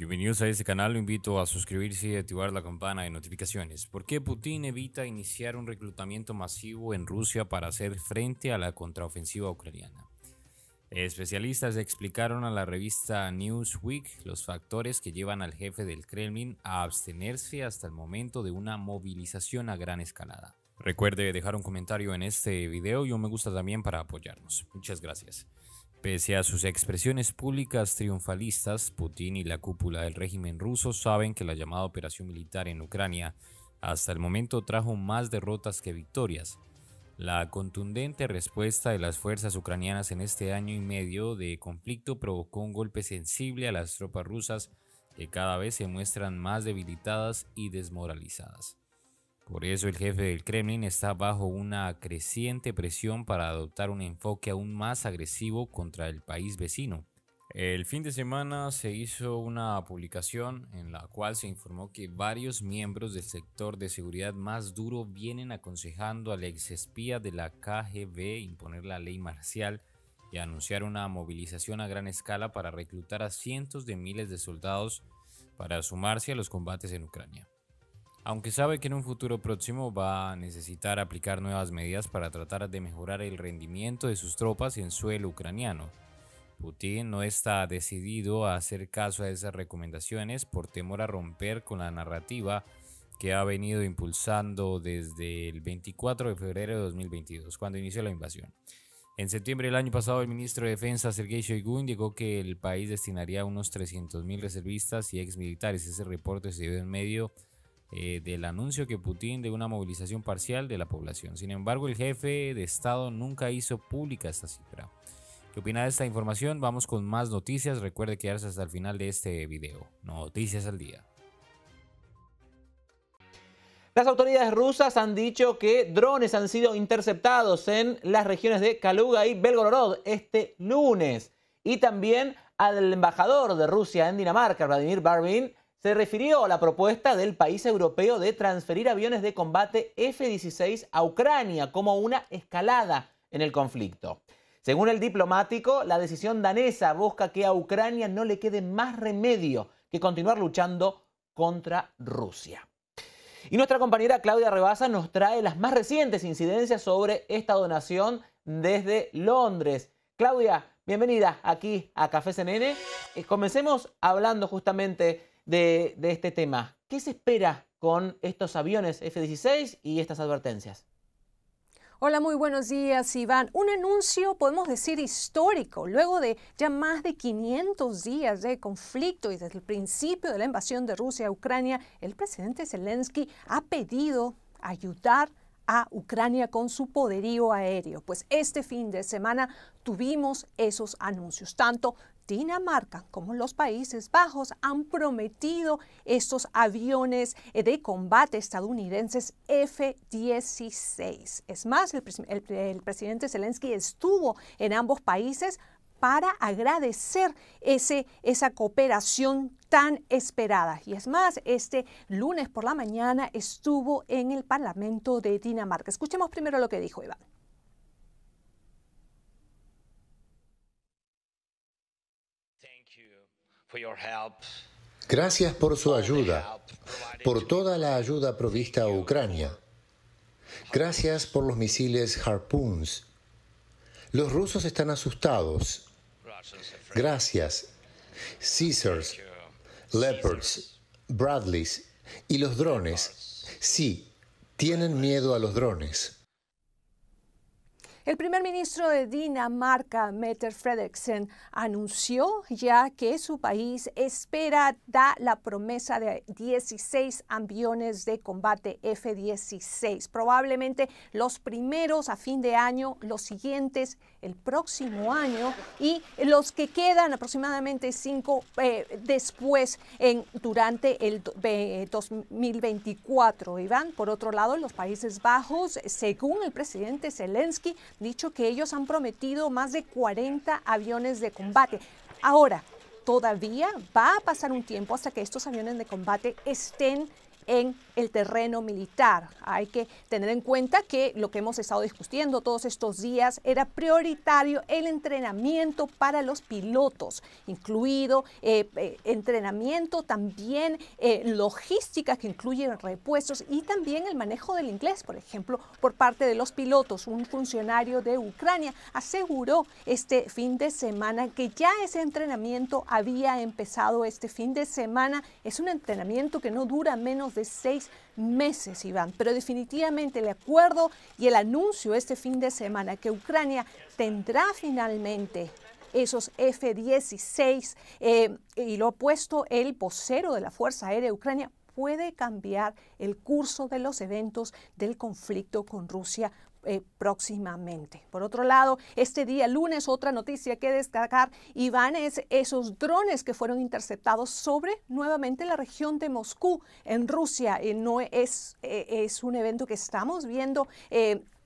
Bienvenidos a este canal, lo invito a suscribirse y activar la campana de notificaciones. ¿Por qué Putin evita iniciar un reclutamiento masivo en Rusia para hacer frente a la contraofensiva ucraniana? Especialistas explicaron a la revista Newsweek los factores que llevan al jefe del Kremlin a abstenerse hasta el momento de una movilización a gran escalada. Recuerde dejar un comentario en este video y un me gusta también para apoyarnos. Muchas gracias. Pese a sus expresiones públicas triunfalistas, Putin y la cúpula del régimen ruso saben que la llamada operación militar en Ucrania hasta el momento trajo más derrotas que victorias. La contundente respuesta de las fuerzas ucranianas en este año y medio de conflicto provocó un golpe sensible a las tropas rusas que cada vez se muestran más debilitadas y desmoralizadas. Por eso el jefe del Kremlin está bajo una creciente presión para adoptar un enfoque aún más agresivo contra el país vecino. El fin de semana se hizo una publicación en la cual se informó que varios miembros del sector de seguridad más duro vienen aconsejando al espía de la KGB imponer la ley marcial y anunciar una movilización a gran escala para reclutar a cientos de miles de soldados para sumarse a los combates en Ucrania. Aunque sabe que en un futuro próximo va a necesitar aplicar nuevas medidas para tratar de mejorar el rendimiento de sus tropas en suelo ucraniano, Putin no está decidido a hacer caso a esas recomendaciones por temor a romper con la narrativa que ha venido impulsando desde el 24 de febrero de 2022, cuando inició la invasión. En septiembre del año pasado, el ministro de Defensa, Sergei Shoigu, indicó que el país destinaría unos 300.000 reservistas y exmilitares. Ese reporte se dio en medio de eh, del anuncio que Putin de una movilización parcial de la población. Sin embargo, el jefe de Estado nunca hizo pública esta cifra. ¿Qué opina de esta información? Vamos con más noticias. Recuerde quedarse hasta el final de este video. Noticias al día. Las autoridades rusas han dicho que drones han sido interceptados en las regiones de Kaluga y Belgorod este lunes. Y también al embajador de Rusia en Dinamarca, Vladimir Barbin, se refirió a la propuesta del país europeo de transferir aviones de combate F-16 a Ucrania como una escalada en el conflicto. Según el diplomático, la decisión danesa busca que a Ucrania no le quede más remedio que continuar luchando contra Rusia. Y nuestra compañera Claudia Rebasa nos trae las más recientes incidencias sobre esta donación desde Londres. Claudia, bienvenida aquí a Café CNN. Eh, comencemos hablando justamente de, este tema. ¿Qué se espera con estos aviones F-16 y estas advertencias? Hola, muy buenos días, Iván. Un anuncio, podemos decir, histórico, luego de ya más de 500 días de conflicto y desde el principio de la invasión de Rusia a Ucrania, el presidente Zelensky ha pedido ayudar a Ucrania con su poderío aéreo. Pues este fin de semana tuvimos esos anuncios, tanto Dinamarca como los Países Bajos han prometido estos aviones eh, de combate estadounidenses F-16. Es más, el, presidente Zelensky estuvo en ambos países para agradecer esa cooperación tan esperada. Y es más, este lunes por la mañana estuvo en el Parlamento de Dinamarca. Escuchemos primero lo que dijo Iván. Gracias por su ayuda, por toda la ayuda provista a Ucrania. Gracias por los misiles Harpoons. Los rusos están asustados. Gracias. Caesars, Leopards, Bradleys y los drones. Sí, tienen miedo a los drones. El primer ministro de Dinamarca, Mette Frederiksen, anunció ya que su país espera da la promesa de 16 aviones de combate F-16, probablemente los primeros a fin de año, los siguientes el próximo año y los que quedan aproximadamente cinco eh, después en, durante el 2024. 2024. Iván, por otro lado, los Países Bajos, según el presidente Zelensky, dicho que ellos han prometido más de 40 aviones de combate. Ahora, todavía va a pasar un tiempo hasta que estos aviones de combate estén en el terreno militar. Hay que tener en cuenta que lo que hemos estado discutiendo todos estos días era prioritario el entrenamiento para los pilotos, incluido eh, eh, entrenamiento también eh, logística que incluye repuestos y también el manejo del inglés, por ejemplo, por parte de los pilotos. Un funcionario de Ucrania aseguró este fin de semana que ya ese entrenamiento había empezado este fin de semana. Es un entrenamiento que no dura menos de seis meses, Iván. Pero definitivamente el acuerdo y el anuncio este fin de semana que Ucrania tendrá finalmente esos F-16 eh, y lo ha puesto el vocero de la Fuerza Aérea de Ucrania puede cambiar el curso de los eventos del conflicto con Rusia eh, próximamente. Por otro lado, este día lunes, otra noticia que destacar, Iván, es esos drones que fueron interceptados sobre nuevamente la región de Moscú, en Rusia. Eh, no es, eh, es un evento que estamos viendo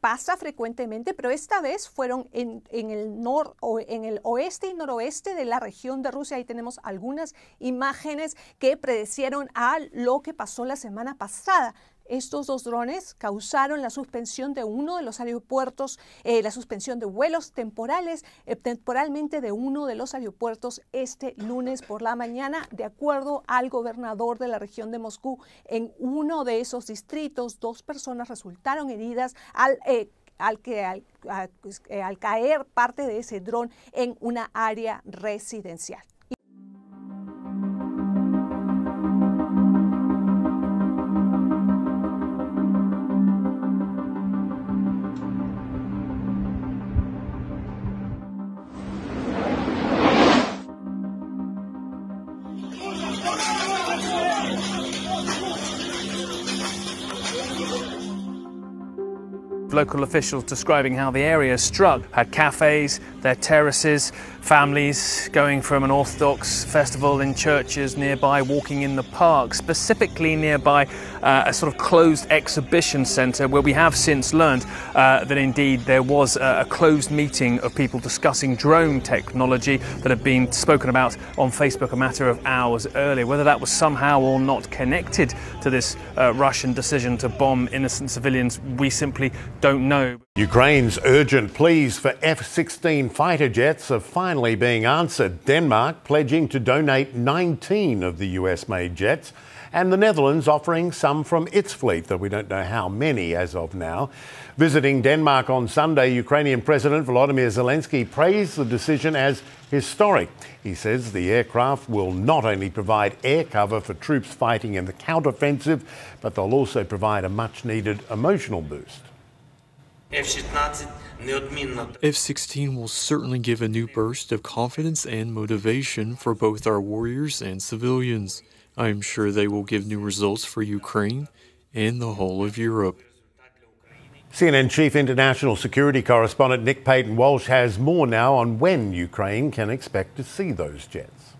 pasa frecuentemente, pero esta vez fueron en, el o en el oeste y noroeste de la región de Rusia. Ahí tenemos algunas imágenes que predecieron a lo que pasó la semana pasada. Estos dos drones causaron la suspensión de uno de los aeropuertos, eh, la suspensión de vuelos temporales, eh, temporalmente de uno de los aeropuertos este lunes por la mañana, de acuerdo al gobernador de la región de Moscú. En uno de esos distritos, dos personas resultaron heridas al eh, pues, al, caer parte de ese dron en una área residencial. local officials describing how the area struck had cafes, their terraces, families going from an Orthodox festival in churches nearby, walking in the park, specifically nearby uh, a sort of closed exhibition centre where we have since learned uh, that indeed there was a, closed meeting of people discussing drone technology that had been spoken about on Facebook a matter of hours earlier. Whether that was somehow or not connected to this uh, Russian decision to bomb innocent civilians, we simply don't know. Ukraine's urgent pleas for F 16 fighter jets are finally being answered. Denmark pledging to donate 19 of the US made jets, and the Netherlands offering some from its fleet, though we don't know how many as of now. Visiting Denmark on Sunday, Ukrainian President Volodymyr Zelensky praised the decision as historic. He says the aircraft will not only provide air cover for troops fighting in the counteroffensive, but they'll also provide a much needed emotional boost. F-16 will certainly give a new burst of confidence and motivation for both our warriors and civilians. I am sure they will give new results for Ukraine and the whole of Europe. CNN Chief International Security Correspondent Nick Payton Walsh has more now on when Ukraine can expect to see those jets.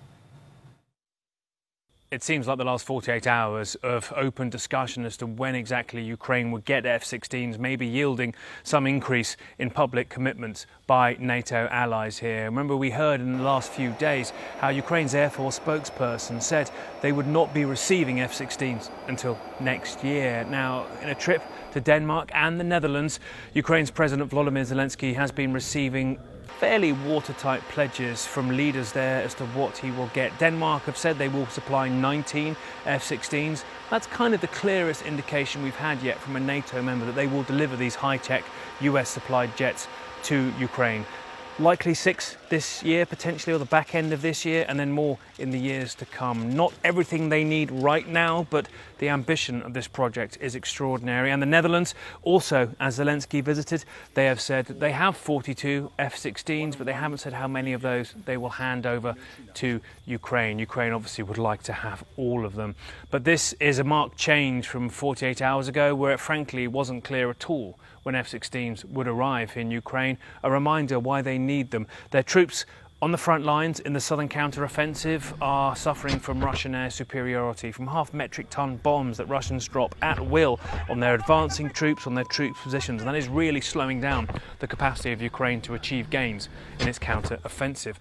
It seems like the last 48 hours of open discussion as to when exactly Ukraine would get F 16s may be yielding some increase in public commitments by NATO allies here. Remember, we heard in the last few days how Ukraine's Air Force spokesperson said they would not be receiving F 16s until next year. Now, in a trip to Denmark and the Netherlands, Ukraine's President Volodymyr Zelensky has been receiving fairly watertight pledges from leaders there as to what he will get. Denmark have said they will supply 19 F-16s. That's kind of the clearest indication we've had yet from a NATO member that they will deliver these high-tech US-supplied jets to Ukraine likely six this year, potentially, or the back end of this year, and then more in the years to come. Not everything they need right now, but the ambition of this project is extraordinary. And the Netherlands, also, as Zelensky visited, they have said they have 42 F 16s, but they haven't said how many of those they will hand over to Ukraine. Ukraine obviously would like to have all of them. But this is a marked change from 48 hours ago, where it frankly wasn't clear at all when F 16s would arrive in Ukraine, a reminder why they need them. Their troops on the front lines in the southern counteroffensive are suffering from Russian air superiority, from half metric ton bombs that Russians drop at will on their advancing troops, on their troop positions, and that is really slowing down the capacity of Ukraine to achieve gains in its counteroffensive.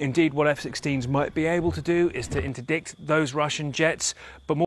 Indeed, what F 16s might be able to do is to interdict those Russian jets, but more